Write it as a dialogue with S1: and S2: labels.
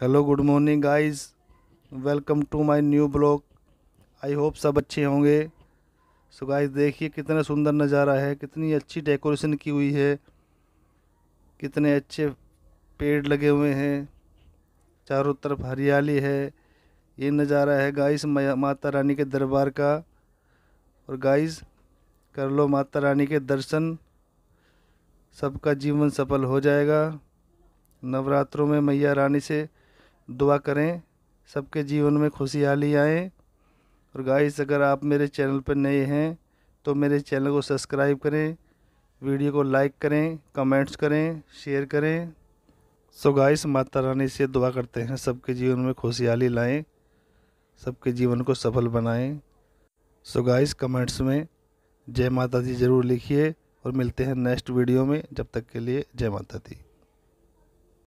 S1: hello good morning guys welcome to my new blog I hope सब अच्छे होंगे so guys देखिए कितना सुंदर नज़ारा है कितनी अच्छी डेकोरेशन की हुई है कितने अच्छे पेड़ लगे हुए हैं चारों तरफ हरियाली है ये नज़ारा है गाइस माता रानी के दरबार का और गाइस कर लो माता रानी के दर्शन सबका जीवन सफल हो जाएगा नवरात्रों में मैया रानी से दुआ करें सबके जीवन में खुशहाली आए और गाइस अगर आप मेरे चैनल पर नए हैं तो मेरे चैनल को सब्सक्राइब करें वीडियो को लाइक करें कमेंट्स करें शेयर करें सो गाइस माता रानी से दुआ करते हैं सबके जीवन में खुशहाली लाएं सबके जीवन को सफल बनाएं सो गाइस कमेंट्स में जय माता दी ज़रूर लिखिए और मिलते हैं नेक्स्ट वीडियो में जब तक के लिए जय माता दी